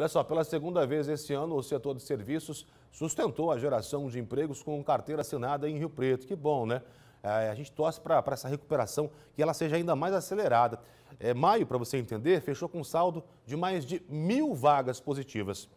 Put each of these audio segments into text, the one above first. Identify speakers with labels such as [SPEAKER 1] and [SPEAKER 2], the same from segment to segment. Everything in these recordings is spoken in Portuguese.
[SPEAKER 1] Olha só, pela segunda vez esse ano, o setor de serviços sustentou a geração de empregos com carteira assinada em Rio Preto. Que bom, né? É, a gente torce para essa recuperação, que ela seja ainda mais acelerada. É, maio, para você entender, fechou com saldo de mais de mil vagas positivas.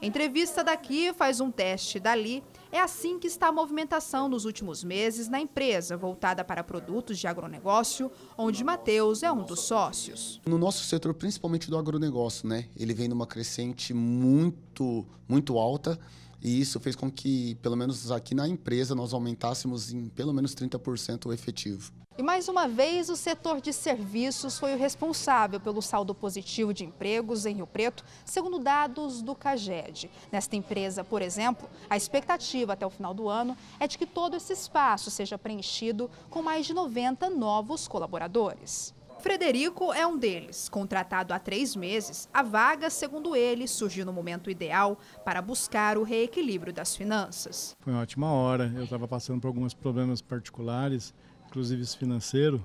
[SPEAKER 1] Entrevista daqui, faz um teste dali é assim que está a movimentação nos últimos meses na empresa voltada para produtos de agronegócio, onde Matheus é um dos sócios.
[SPEAKER 2] No nosso setor, principalmente do agronegócio, né? Ele vem numa crescente muito, muito alta. E isso fez com que, pelo menos aqui na empresa, nós aumentássemos em pelo menos 30% o efetivo.
[SPEAKER 1] E mais uma vez, o setor de serviços foi o responsável pelo saldo positivo de empregos em Rio Preto, segundo dados do CAGED. Nesta empresa, por exemplo, a expectativa até o final do ano é de que todo esse espaço seja preenchido com mais de 90 novos colaboradores. Frederico é um deles. Contratado há três meses, a vaga, segundo ele, surgiu no momento ideal para buscar o reequilíbrio das finanças.
[SPEAKER 2] Foi uma ótima hora. Eu estava passando por alguns problemas particulares, inclusive financeiro,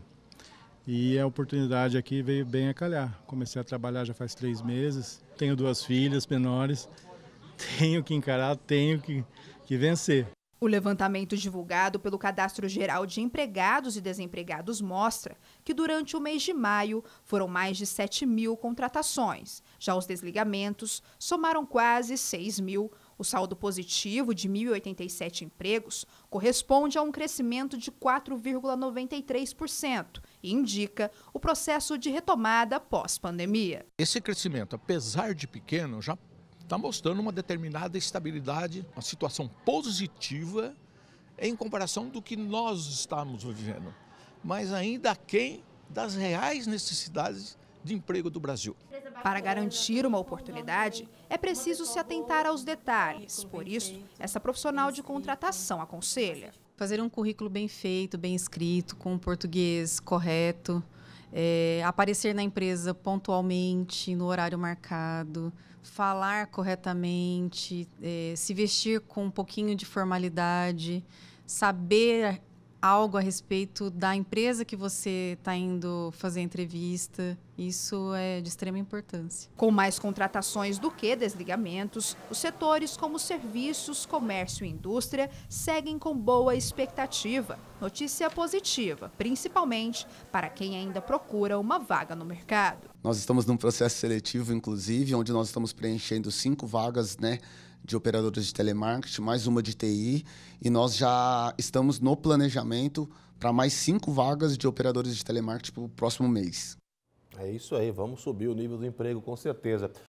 [SPEAKER 2] e a oportunidade aqui veio bem a calhar. Comecei a trabalhar já faz três meses. Tenho duas filhas menores. Tenho que encarar, tenho que, que vencer.
[SPEAKER 1] O levantamento divulgado pelo Cadastro Geral de Empregados e Desempregados mostra que durante o mês de maio foram mais de 7 mil contratações. Já os desligamentos somaram quase 6 mil. O saldo positivo de 1.087 empregos corresponde a um crescimento de 4,93% e indica o processo de retomada pós-pandemia.
[SPEAKER 2] Esse crescimento, apesar de pequeno, já está mostrando uma determinada estabilidade, uma situação positiva em comparação do que nós estamos vivendo, mas ainda quem
[SPEAKER 1] das reais necessidades de emprego do Brasil. Para garantir uma oportunidade, é preciso se atentar aos detalhes. Por isso, essa profissional de contratação aconselha.
[SPEAKER 3] Fazer um currículo bem feito, bem escrito, com o português correto, é, aparecer na empresa pontualmente, no horário marcado, falar corretamente, é, se vestir com um pouquinho de formalidade, saber algo a respeito da empresa que você está indo fazer entrevista. Isso é de extrema importância. Com mais contratações
[SPEAKER 1] do que desligamentos, os setores como serviços, comércio e indústria seguem com boa expectativa. Notícia positiva, principalmente para quem ainda procura uma vaga no mercado.
[SPEAKER 2] Nós estamos num processo seletivo, inclusive, onde nós estamos preenchendo cinco vagas, né? de operadores de telemarketing, mais uma de TI, e nós já estamos no planejamento para mais cinco vagas de operadores de telemarketing para o próximo mês.
[SPEAKER 1] É isso aí, vamos subir o nível do emprego com certeza.